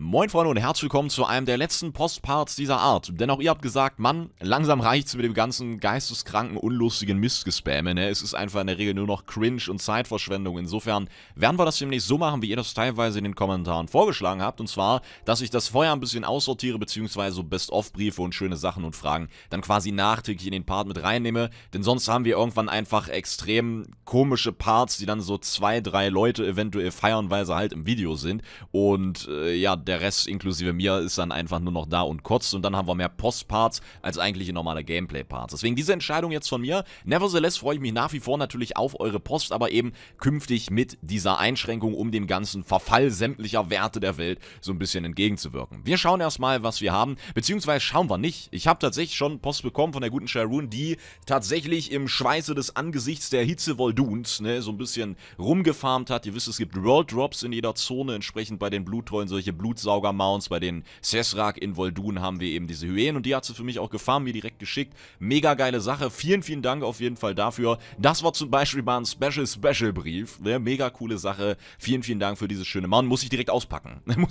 Moin Freunde und herzlich willkommen zu einem der letzten Postparts dieser Art. Denn auch ihr habt gesagt, Mann, langsam reicht's mit dem ganzen geisteskranken, unlustigen Mistgespamme, ne? Es ist einfach in der Regel nur noch Cringe und Zeitverschwendung. Insofern werden wir das nämlich so machen, wie ihr das teilweise in den Kommentaren vorgeschlagen habt. Und zwar, dass ich das vorher ein bisschen aussortiere, beziehungsweise Best-of-Briefe und schöne Sachen und Fragen dann quasi nachträglich in den Part mit reinnehme. Denn sonst haben wir irgendwann einfach extrem komische Parts, die dann so zwei, drei Leute eventuell feiern, weil sie halt im Video sind. Und äh, ja, der Rest inklusive mir ist dann einfach nur noch da und kotzt und dann haben wir mehr Postparts als eigentliche normale Gameplay-Parts. Deswegen diese Entscheidung jetzt von mir. Nevertheless freue ich mich nach wie vor natürlich auf eure Post, aber eben künftig mit dieser Einschränkung, um dem ganzen Verfall sämtlicher Werte der Welt so ein bisschen entgegenzuwirken. Wir schauen erstmal, was wir haben, beziehungsweise schauen wir nicht. Ich habe tatsächlich schon Post bekommen von der guten Sharon, die tatsächlich im Schweiße des Angesichts der Hitze Volduns ne, so ein bisschen rumgefarmt hat. Ihr wisst, es gibt World Drops in jeder Zone, entsprechend bei den Blutrollen solche Blut Blutsauger-Mounts. Bei den Sesrak in Voldun haben wir eben diese Hyänen und die hat sie für mich auch gefahren, mir direkt geschickt. Mega geile Sache. Vielen, vielen Dank auf jeden Fall dafür. Das war zum Beispiel mal ein Special-Special-Brief. Ja, ne? mega coole Sache. Vielen, vielen Dank für dieses schöne Mount. Muss ich direkt auspacken.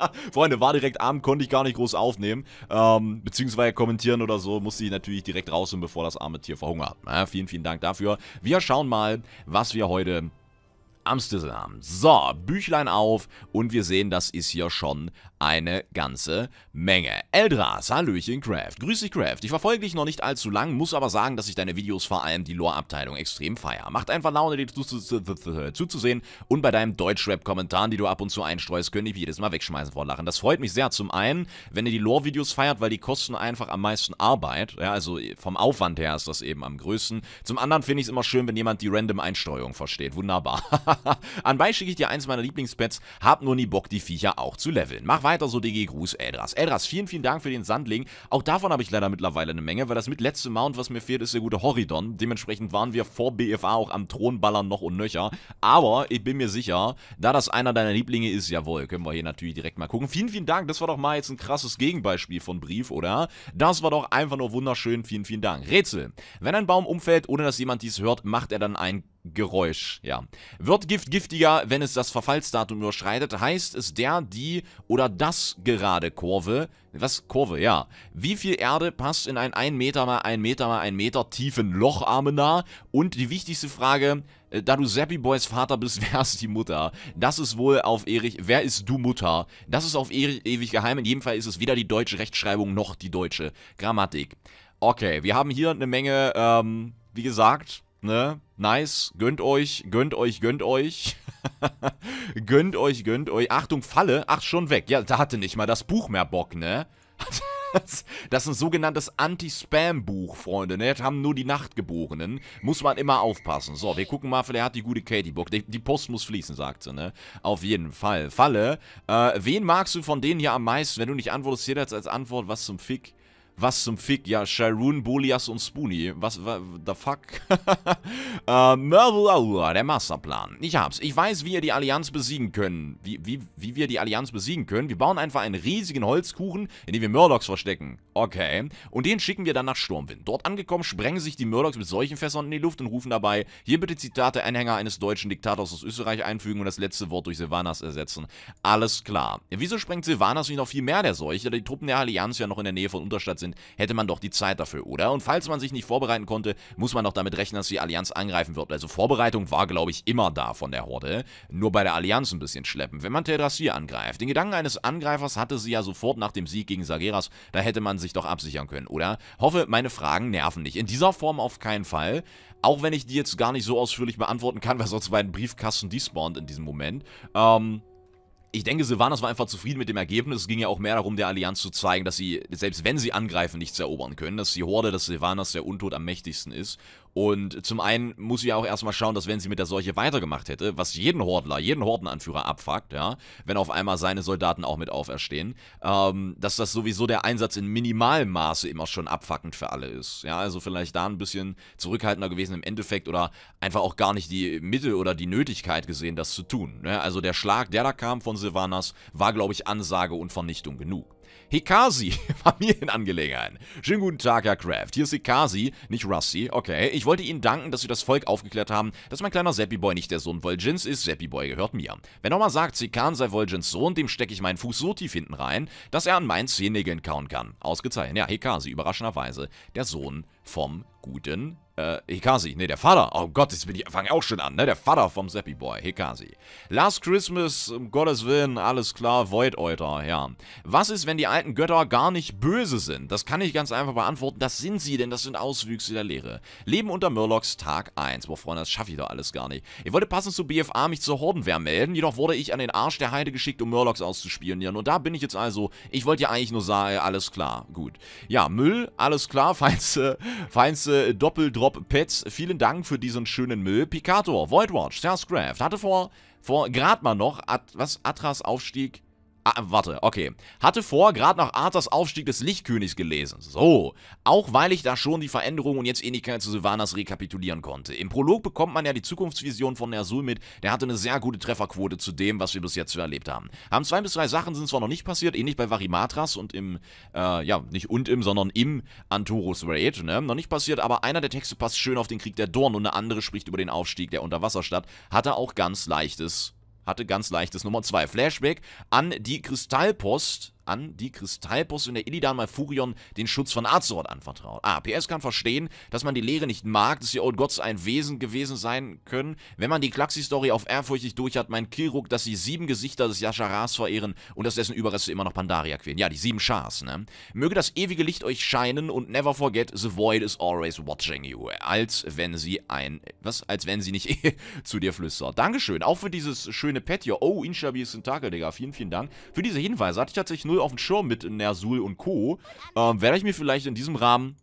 Freunde, war direkt Abend, konnte ich gar nicht groß aufnehmen. Ähm, beziehungsweise kommentieren oder so. Musste ich natürlich direkt raus, bevor das arme Tier verhungert. Ja, ne? vielen, vielen Dank dafür. Wir schauen mal, was wir heute Amsterdam. So, Büchlein auf und wir sehen, das ist hier schon eine ganze Menge. Eldras, Hallöchen, Craft. Grüß dich, Craft. Ich verfolge dich noch nicht allzu lang, muss aber sagen, dass ich deine Videos, vor allem die Lore-Abteilung, extrem feier. Macht einfach Laune, dir zuzusehen und bei deinen Deutschrap-Kommentaren, die du ab und zu einstreust, können ich jedes Mal wegschmeißen vor Lachen. Das freut mich sehr. Zum einen, wenn ihr die Lore-Videos feiert, weil die kosten einfach am meisten Arbeit. Ja, also vom Aufwand her ist das eben am größten. Zum anderen finde ich es immer schön, wenn jemand die random einsteuerung versteht. Wunderbar. Anbei schicke ich dir eins meiner Lieblingspads. Hab nur nie Bock, die Viecher auch zu leveln. Mach weiter so, DG. Gruß, Eldras. Eldras, vielen, vielen Dank für den Sandling. Auch davon habe ich leider mittlerweile eine Menge, weil das mit letzte Mount, was mir fehlt, ist der gute Horridon. Dementsprechend waren wir vor BFA auch am Thronballern noch und nöcher. Aber ich bin mir sicher, da das einer deiner Lieblinge ist, jawohl, können wir hier natürlich direkt mal gucken. Vielen, vielen Dank. Das war doch mal jetzt ein krasses Gegenbeispiel von Brief, oder? Das war doch einfach nur wunderschön. Vielen, vielen Dank. Rätsel. Wenn ein Baum umfällt, ohne dass jemand dies hört, macht er dann einen Geräusch, ja. Wird Gift giftiger, wenn es das Verfallsdatum überschreitet, heißt es der, die oder das gerade Kurve. Was? Kurve, ja. Wie viel Erde passt in ein 1 Meter mal 1 Meter mal 1 Meter tiefen Loch, Amenar? Und die wichtigste Frage, äh, da du Zappy Boys Vater bist, wer ist die Mutter? Das ist wohl auf ewig, wer ist du Mutter? Das ist auf e, ewig geheim, in jedem Fall ist es weder die deutsche Rechtschreibung noch die deutsche Grammatik. Okay, wir haben hier eine Menge, ähm, wie gesagt, Ne? Nice. Gönnt euch, gönnt euch, gönnt euch. gönnt euch, gönnt euch. Achtung, Falle. Ach, schon weg. Ja, da hatte nicht mal das Buch mehr Bock, ne? Das ist ein sogenanntes Anti-Spam-Buch, Freunde. Ne? Das haben nur die Nachtgeborenen. Muss man immer aufpassen. So, wir gucken mal, vielleicht hat die gute Katie Bock. Die, Post muss fließen, sagt sie, ne? Auf jeden Fall. Falle. Äh, wen magst du von denen hier am meisten? Wenn du nicht antwortest, jeder als Antwort, was zum Fick? Was zum Fick? Ja, Shirun, Bolias und Spoonie. Was, wa, the fuck? Äh, der Masterplan. Ich hab's. Ich weiß, wie ihr die Allianz besiegen können. Wie, wie, wie wir die Allianz besiegen können. Wir bauen einfach einen riesigen Holzkuchen, in dem wir Murlocs verstecken. Okay. Und den schicken wir dann nach Sturmwind. Dort angekommen, sprengen sich die Murlocs mit solchen Fässern in die Luft und rufen dabei, hier bitte Zitate Anhänger eines deutschen Diktators aus Österreich einfügen und das letzte Wort durch Silvanas ersetzen. Alles klar. Wieso sprengt Silvanas nicht noch viel mehr der Seuche, da die Truppen der Allianz ja noch in der Nähe von Unterstadt sind? sind, hätte man doch die Zeit dafür, oder? Und falls man sich nicht vorbereiten konnte, muss man doch damit rechnen, dass die Allianz angreifen wird. Also Vorbereitung war, glaube ich, immer da von der Horde. Nur bei der Allianz ein bisschen schleppen, wenn man Teldrassil angreift. Den Gedanken eines Angreifers hatte sie ja sofort nach dem Sieg gegen Sageras. Da hätte man sich doch absichern können, oder? Hoffe, meine Fragen nerven nicht. In dieser Form auf keinen Fall. Auch wenn ich die jetzt gar nicht so ausführlich beantworten kann, weil sonst mein Briefkasten despawned in diesem Moment. Ähm, ich denke, Sylvanas war einfach zufrieden mit dem Ergebnis. Es ging ja auch mehr darum, der Allianz zu zeigen, dass sie, selbst wenn sie angreifen, nichts erobern können. Dass die Horde, dass Sylvanas der Untot am mächtigsten ist. Und zum einen muss sie ja auch erstmal schauen, dass wenn sie mit der Seuche weitergemacht hätte, was jeden Hordler, jeden Hordenanführer abfuckt, ja, wenn auf einmal seine Soldaten auch mit auferstehen, ähm, dass das sowieso der Einsatz in minimalem Maße immer schon abfuckend für alle ist. Ja, also vielleicht da ein bisschen zurückhaltender gewesen im Endeffekt oder einfach auch gar nicht die Mittel oder die Nötigkeit gesehen, das zu tun. Ne? Also der Schlag, der da kam von Sylvanas, war, glaube ich, Ansage und Vernichtung genug. Hikasi, Familienangelegenheiten. Schönen guten Tag, Herr Kraft. Hier ist Hikasi, nicht Rusty. Okay, ich wollte Ihnen danken, dass Sie das Volk aufgeklärt haben, dass mein kleiner Seppiboy nicht der Sohn Vol'jins ist. Seppiboy gehört mir. Wer nochmal sagt, Sikan sei Vol'jins Sohn, dem stecke ich meinen Fuß so tief hinten rein, dass er an meinen Zehennägeln kauen kann. Ausgezeichnet. Ja, Hikasi, überraschenderweise der Sohn vom guten äh, Hikasi, nee, der Vater. Oh Gott, jetzt bin ich, auch schon an, ne? Der Vater vom Seppi Boy, Hikasi. Last Christmas, um Gottes Willen, alles klar, Void Euter, ja. Was ist, wenn die alten Götter gar nicht böse sind? Das kann ich ganz einfach beantworten. Das sind sie, denn das sind Auswüchse der Lehre. Leben unter Murlocs, Tag 1. Boah, Freunde, das schaffe ich doch alles gar nicht. Ich wollte passend zu BFA mich zur Hordenwehr melden, jedoch wurde ich an den Arsch der Heide geschickt, um Murlocs auszuspionieren. Und da bin ich jetzt also, ich wollte ja eigentlich nur sagen, alles klar, gut. Ja, Müll, alles klar, feinste, feinste Doppeldrop Bob Pitts, vielen Dank für diesen schönen Müll. Picator, Voidwatch, Starscraft, hatte vor, vor gerade mal noch, At was, Atras Aufstieg, Ah, warte, okay. Hatte vor, gerade nach Arthas Aufstieg des Lichtkönigs gelesen. So. Auch weil ich da schon die Veränderungen und jetzt Ähnlichkeit zu Sylvanas rekapitulieren konnte. Im Prolog bekommt man ja die Zukunftsvision von Ner'zhul mit. Der hatte eine sehr gute Trefferquote zu dem, was wir bis jetzt erlebt haben. Haben zwei bis drei Sachen sind zwar noch nicht passiert, ähnlich bei Varimatras und im, äh, ja, nicht und im, sondern im Antorus Raid, ne? Noch nicht passiert, aber einer der Texte passt schön auf den Krieg der Dorn und eine andere spricht über den Aufstieg der Unterwasserstadt. Hatte auch ganz leichtes hatte ganz leichtes Nummer 2. Flashback an die Kristallpost an, die Kristallbrust und der Illidan Malfurion den Schutz von Azeroth anvertraut. Ah, PS kann verstehen, dass man die Lehre nicht mag, dass die Old Gods ein Wesen gewesen sein können. Wenn man die Klaxi-Story auf ehrfurchtig durch hat, mein Kiruk, dass sie sieben Gesichter des Yasharars verehren und dass dessen Überreste immer noch Pandaria quälen. Ja, die sieben Schars, ne? Möge das ewige Licht euch scheinen und never forget, the void is always watching you. Als wenn sie ein, was? Als wenn sie nicht zu dir flüstert. Dankeschön, auch für dieses schöne Pet hier. Oh, Inshabi ist ein Takel, Digga. Vielen, vielen Dank. Für diese Hinweise hatte ich tatsächlich null auf dem Schirm mit Nersul und Co. Ähm, werde ich mir vielleicht in diesem Rahmen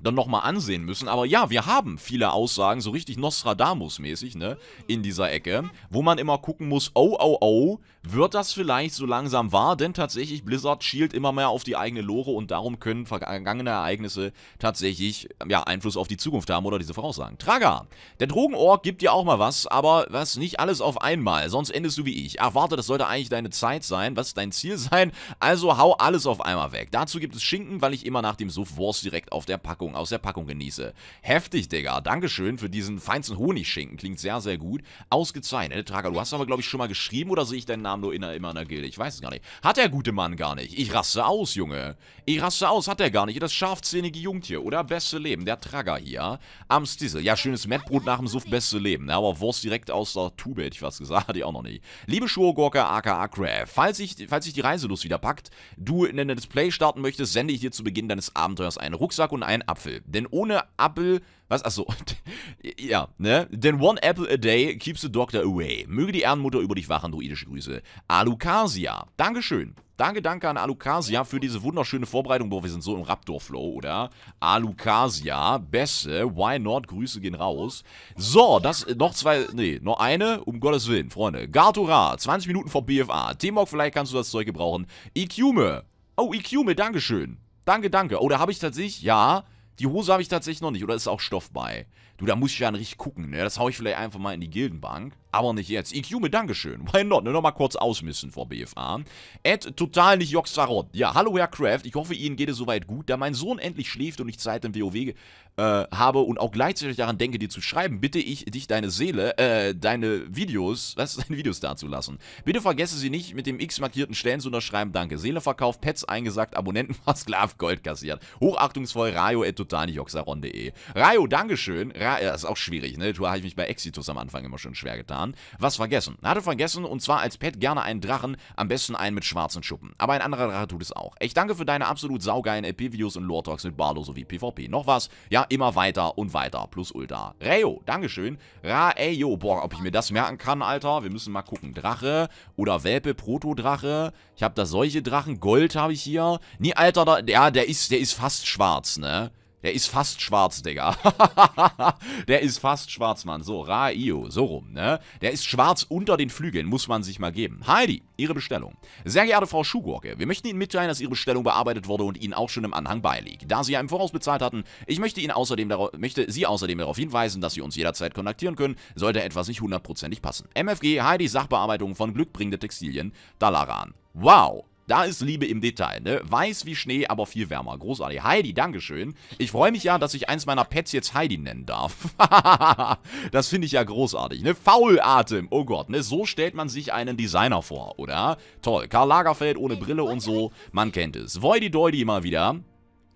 dann nochmal ansehen müssen. Aber ja, wir haben viele Aussagen, so richtig Nostradamus-mäßig, ne, in dieser Ecke, wo man immer gucken muss, oh, oh, oh, wird das vielleicht so langsam wahr, denn tatsächlich Blizzard schielt immer mehr auf die eigene Lore und darum können vergangene Ereignisse tatsächlich ja, Einfluss auf die Zukunft haben oder diese Voraussagen. Traga, der Drogenorg gibt dir auch mal was, aber was nicht alles auf einmal, sonst endest du wie ich. Ach warte, das sollte eigentlich deine Zeit sein, was ist dein Ziel sein, also hau alles auf einmal weg. Dazu gibt es Schinken, weil ich immer nach dem Suff Wurst direkt auf der Packung, aus der Packung genieße. Heftig, Digga, Dankeschön für diesen feinsten Honigschinken, klingt sehr, sehr gut. Ausgezeichnet, Traga, du hast aber glaube ich schon mal geschrieben oder sehe ich deinen Namen Armlo in einer, in einer Gilde. Ich weiß es gar nicht. Hat der gute Mann gar nicht. Ich raste aus, Junge. Ich raste aus, hat er gar nicht. Das scharfzähnige Jungtier, oder? Beste Leben. Der Trager hier. Am Stissel. Ja, schönes Mettbrot nach dem Suff, beste Leben. aber Wurst direkt aus der Tube, hätte ich was gesagt. Hatte ich auch noch nicht. Liebe Schurgorke, aka Craft. Falls ich, falls ich die Reiselust wieder packt, du in ein Display starten möchtest, sende ich dir zu Beginn deines Abenteuers einen Rucksack und einen Apfel. Denn ohne Apfel was? Achso. ja, ne? Denn one apple a day keeps the doctor away. Möge die Ehrenmutter über dich wachen, druidische Grüße. Alucasia. Dankeschön. Danke, danke an Alucasia für diese wunderschöne Vorbereitung. Boah, wir sind so im Raptor-Flow, oder? Alucasia, Beste, why not? Grüße gehen raus. So, das, äh, noch zwei, nee, noch eine, um Gottes Willen, Freunde. Gartora, 20 Minuten vor BFA. T-Mog, vielleicht kannst du das Zeug gebrauchen. Ikume. Oh, Ikume, Dankeschön. Danke, danke. Oh, da habe ich tatsächlich, ja, die Hose habe ich tatsächlich noch nicht. Oder ist auch Stoff bei? Du, da muss ich ja richtig gucken. Ne? Das haue ich vielleicht einfach mal in die Gildenbank aber nicht jetzt. EQ mit Dankeschön. Why not? Ne, nochmal kurz ausmissen vor BFA. Ed total nicht Joxarot. Ja, hallo Herr Kraft. Ich hoffe, Ihnen geht es soweit gut. Da mein Sohn endlich schläft und ich Zeit im WoW äh, habe und auch gleichzeitig daran denke, dir zu schreiben, bitte ich dich deine Seele, äh, deine Videos, was, deine Videos dazulassen. Bitte vergesse sie nicht, mit dem X markierten Stellen zu unterschreiben. Danke. Seele verkauft, Pets eingesagt, Abonnenten versklavt, Gold kassiert. Hochachtungsvoll, Rayo at total nicht Joxaron.de. E. Rayo, Dankeschön. Ra ja, äh, ist auch schwierig, ne? Du habe ich mich bei Exitus am Anfang immer schon schwer getan. Jahren was vergessen. Er hatte vergessen, und zwar als Pet gerne einen Drachen, am besten einen mit schwarzen Schuppen. Aber ein anderer Drache tut es auch. Ich danke für deine absolut saugeilen LP-Videos und Lore-Talks mit Barlo sowie PvP. Noch was? Ja, immer weiter und weiter, plus Ulta. Reyo, Dankeschön. Ra, ey, yo. boah, ob ich mir das merken kann, Alter. Wir müssen mal gucken. Drache oder Welpe, Proto-Drache. Ich habe da solche Drachen. Gold habe ich hier. Nee, Alter, da, ja, der ist, der ist fast schwarz, ne? Der ist fast schwarz, Digga. der ist fast schwarz, Mann. So, Raio, so rum, ne? Der ist schwarz unter den Flügeln, muss man sich mal geben. Heidi, Ihre Bestellung. Sehr geehrte Frau Schuhgurke, wir möchten Ihnen mitteilen, dass Ihre Bestellung bearbeitet wurde und Ihnen auch schon im Anhang beiliegt. Da Sie ja im Voraus bezahlt hatten, ich möchte, Ihnen außerdem möchte Sie außerdem darauf hinweisen, dass Sie uns jederzeit kontaktieren können, sollte etwas nicht hundertprozentig passen. MFG, Heidi, Sachbearbeitung von glückbringende Textilien, Dalaran. Wow, da ist Liebe im Detail, ne? Weiß wie Schnee, aber viel wärmer. Großartig. Heidi, Dankeschön. Ich freue mich ja, dass ich eins meiner Pets jetzt Heidi nennen darf. das finde ich ja großartig, ne? Faulatem. Oh Gott, ne? So stellt man sich einen Designer vor, oder? Toll. Karl Lagerfeld ohne Brille und so. Man kennt es. Voidi-Doidi mal wieder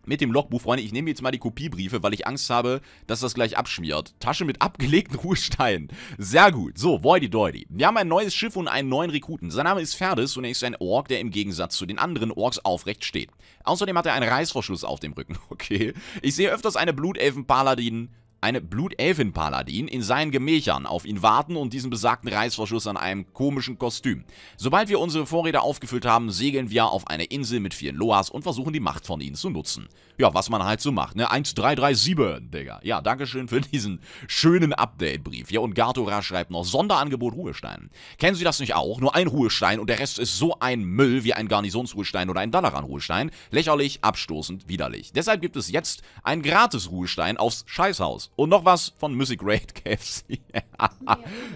mit dem Logbuch, Freunde, ich nehme jetzt mal die Kopiebriefe, weil ich Angst habe, dass das gleich abschmiert. Tasche mit abgelegten Ruhesteinen. Sehr gut. So, Voidy Doidy. Wir haben ein neues Schiff und einen neuen Rekruten. Sein Name ist Ferdes und er ist ein Ork, der im Gegensatz zu den anderen Orks aufrecht steht. Außerdem hat er einen Reißverschluss auf dem Rücken. Okay. Ich sehe öfters eine Blutelfen-Paladin eine Blutelfin-Paladin in seinen Gemächern auf ihn warten und diesen besagten Reißverschluss an einem komischen Kostüm. Sobald wir unsere Vorräte aufgefüllt haben, segeln wir auf eine Insel mit vielen Loas und versuchen die Macht von ihnen zu nutzen. Ja, was man halt so macht, ne? 1337, Digga. Ja, dankeschön für diesen schönen Update-Brief. Ja, und Gartora schreibt noch Sonderangebot Ruhestein. Kennen Sie das nicht auch? Nur ein Ruhestein und der Rest ist so ein Müll wie ein Garnisonsruhestein oder ein Dalaran-Ruhestein. Lächerlich, abstoßend, widerlich. Deshalb gibt es jetzt einen Gratis-Ruhestein aufs Scheißhaus und noch was von Missy Raid KFC.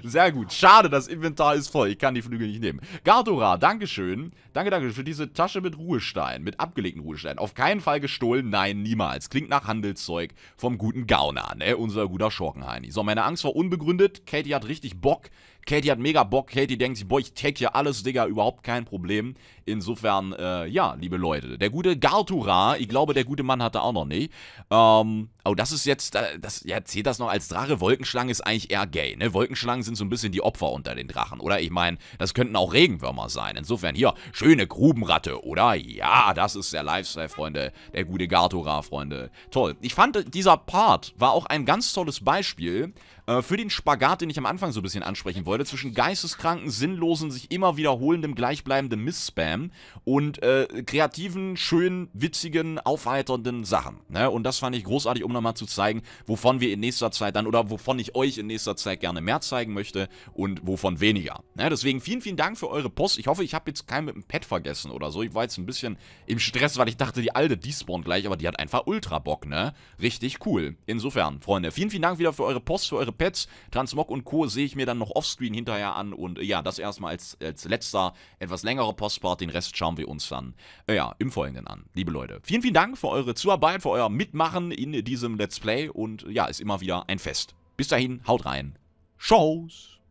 Sehr gut. Schade, das Inventar ist voll. Ich kann die Flügel nicht nehmen. Gardora, Dankeschön. Danke, danke für diese Tasche mit Ruhestein, mit abgelegten Ruhestein. Auf keinen Fall gestohlen, nein, niemals. Klingt nach Handelszeug vom guten Gauner, ne? Unser guter Schorkenheini. So, meine Angst war unbegründet. Katie hat richtig Bock. Katie hat mega Bock. Katie denkt sich, boah, ich take hier alles, Digga, überhaupt kein Problem. Insofern, äh, ja, liebe Leute. Der gute Gartura, ich glaube, der gute Mann hatte auch noch nicht. Ähm, oh, das ist jetzt, äh, das, ja, zählt das noch als Drache? Wolkenschlangen ist eigentlich eher gay, ne? Wolkenschlangen sind so ein bisschen die Opfer unter den Drachen, oder? Ich meine, das könnten auch Regenwürmer sein. Insofern, hier, schöne Grubenratte, oder? Ja, das ist der Lifestyle, Freunde. Der gute Gartura, Freunde. Toll. Ich fand, dieser Part war auch ein ganz tolles Beispiel, äh, für den Spagat, den ich am Anfang so ein bisschen ansprechen wollte, zwischen geisteskranken, sinnlosen, sich immer wiederholendem, gleichbleibendem Miss-Spam und äh, kreativen, schönen, witzigen, aufheiternden Sachen. Ne? Und das fand ich großartig, um nochmal zu zeigen, wovon wir in nächster Zeit dann oder wovon ich euch in nächster Zeit gerne mehr zeigen möchte und wovon weniger. Ne? Deswegen vielen, vielen Dank für eure Post. Ich hoffe, ich habe jetzt keinen mit dem Pad vergessen oder so. Ich war jetzt ein bisschen im Stress, weil ich dachte, die alte despawnt gleich, aber die hat einfach ultra Bock, ne? Richtig cool. Insofern, Freunde, vielen, vielen Dank wieder für eure Post, für eure andere Pets. Transmog und Co. sehe ich mir dann noch offscreen hinterher an. Und äh, ja, das erstmal als, als letzter, etwas längerer Postpart. Den Rest schauen wir uns dann äh, ja, im Folgenden an, liebe Leute. Vielen, vielen Dank für eure Zuarbeit, für euer Mitmachen in diesem Let's Play. Und ja, ist immer wieder ein Fest. Bis dahin, haut rein. Tschüss.